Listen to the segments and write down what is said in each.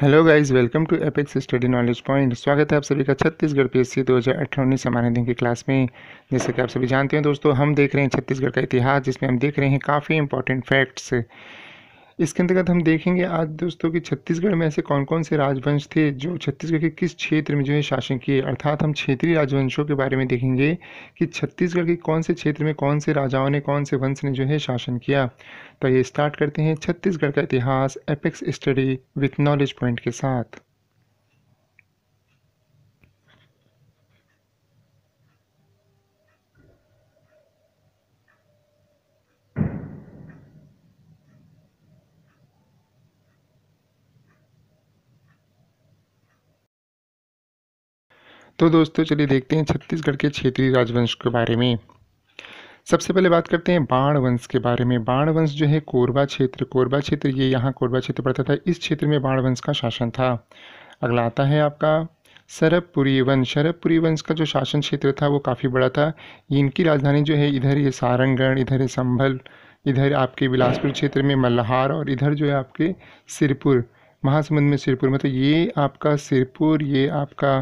hello guys welcome to epics study knowledge point स्वागत है आप सभी का छत्तीसगढ़ पी एस सी दो हज़ार अठारह उन्नीस हमारे दिन की क्लास में जैसे कि आप सभी जानते हैं दोस्तों हम देख रहे हैं छत्तीसगढ़ का इतिहास जिसमें हम देख रहे हैं काफ़ी इंपॉर्टेंट फैक्ट्स इसके अंतर्गत हम देखेंगे आज दोस्तों कि छत्तीसगढ़ में ऐसे कौन कौन से राजवंश थे जो छत्तीसगढ़ के किस क्षेत्र में जो है शासन किए अर्थात हम क्षेत्रीय राजवंशों के बारे में देखेंगे कि छत्तीसगढ़ के कौन से क्षेत्र में कौन से राजाओं ने कौन से वंश ने जो है शासन किया तो ये स्टार्ट करते हैं छत्तीसगढ़ का इतिहास apex study with knowledge point के साथ तो दोस्तों चलिए देखते हैं छत्तीसगढ़ के क्षेत्रीय राजवंश के बारे में सबसे पहले बात करते हैं बाण वंश के बारे में बाण वंश जो है कोरबा क्षेत्र कोरबा क्षेत्र ये यहाँ कोरबा क्षेत्र पड़ता था इस क्षेत्र में बाण वंश का शासन था अगला आता है आपका सरबपुरी वंश सरबपुरी वंश का जो शासन क्षेत्र था वो काफ़ी बड़ा था इनकी राजधानी जो है इधर ये सारंगगढ़ इधर ये संभल इधर आपके बिलासपुर क्षेत्र में मल्हार और इधर जो है आपके सिरपुर महासमुंद में सिरपुर मतलब ये आपका सिरपुर ये आपका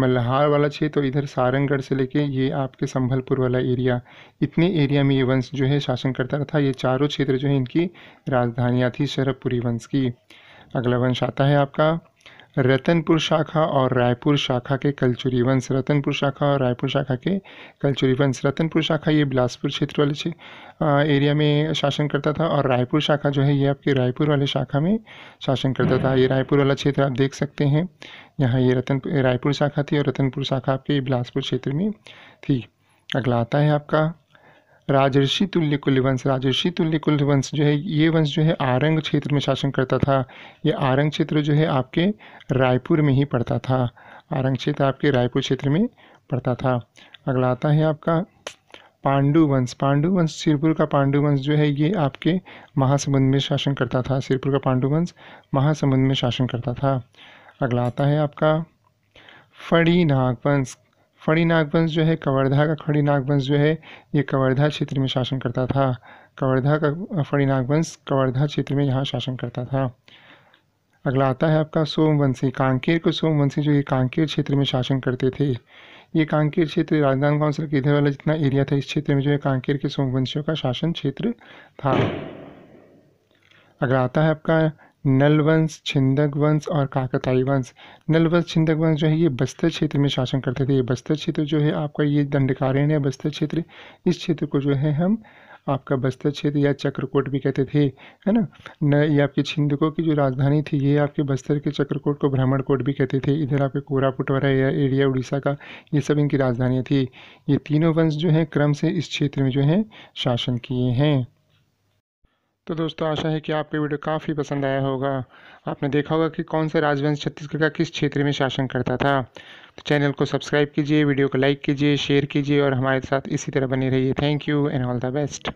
मल्हार वाला क्षेत्र तो इधर सारंगढ़ से लेके ये आपके संभलपुर वाला एरिया इतने एरिया में ये वंश जो है शासन करता था ये चारों क्षेत्र जो है इनकी राजधानियाँ थी शरभपुरी वंश की अगला वंश आता है आपका रतनपुर शाखा और रायपुर शाखा के कलचुरी वंश रतनपुर शाखा और रायपुर शाखा के कलचुरी वंश रतनपुर शाखा ये बिलासपुर क्षेत्र वाले एरिया में शासन करता था और रायपुर शाखा जो है ये आपके रायपुर वाले शाखा में शासन करता था ये रायपुर वाला क्षेत्र आप देख सकते हैं यहाँ ये रतन रायपुर शाखा थी और रतनपुर शाखा आपके बिलासपुर क्षेत्र में थी अगला आता है आपका राजर्षि तुल्य कुल वंश राजर्षि तुल्य कुल वंश जो है ये वंश जो है आरंग क्षेत्र में शासन करता था ये आरंग क्षेत्र जो है आपके रायपुर में ही पड़ता था आरंग क्षेत्र आपके रायपुर क्षेत्र में पड़ता था अगला आता है आपका पांडु वंश पांडु वंश सिरपुर का पांडु वंश जो है ये आपके महासमुंद में शासन करता था सिरपुर का पांडु वंश महासमुंद में शासन करता था अगला आता है आपका फड़ी वंश फणी नागवंश जो है कवर्धा का खड़ी नागवंश जो है ये कवर्धा क्षेत्र में शासन करता था कवर्धा का फणी नागवंश कवर्धा क्षेत्र में यहाँ शासन करता था अगला आता है आपका सोमवंशी कांकेर को सोमवंशी जो ये कांकेर क्षेत्र में शासन करते थे ये कांकेर क्षेत्र राजधानी सर के इधर वाला जितना एरिया था इस क्षेत्र में जो है कांकेर के सोमवंशियों का शासन क्षेत्र था अगला आता है आपका नल वंश छिंदक वंश और काकताई वंश नल वंश छिंदक वंश जो है ये बस्तर क्षेत्र में शासन करते थे ये बस्तर क्षेत्र जो है आपका ये दंडकारण्य है बस्तर क्षेत्र इस क्षेत्र को जो है हम आपका बस्तर क्षेत्र या चक्रकोट भी कहते थे है ना न ये आपके छिंदकों की जो राजधानी थी ये आपके बस्तर के चक्रकोट को भ्रमण कोट भी कहते थे इधर आपके कोरापुट वाला एरिया उड़ीसा का ये सब इनकी राजधानियाँ थी ये तीनों वंश जो हैं क्रम से इस क्षेत्र में जो है शासन किए हैं तो दोस्तों आशा है कि आपको वीडियो काफ़ी पसंद आया होगा आपने देखा होगा कि कौन सा राजवंश छत्तीसगढ़ का किस क्षेत्र में शासन करता था तो चैनल को सब्सक्राइब कीजिए वीडियो को लाइक कीजिए शेयर कीजिए और हमारे साथ इसी तरह बने रहिए thank you and all the best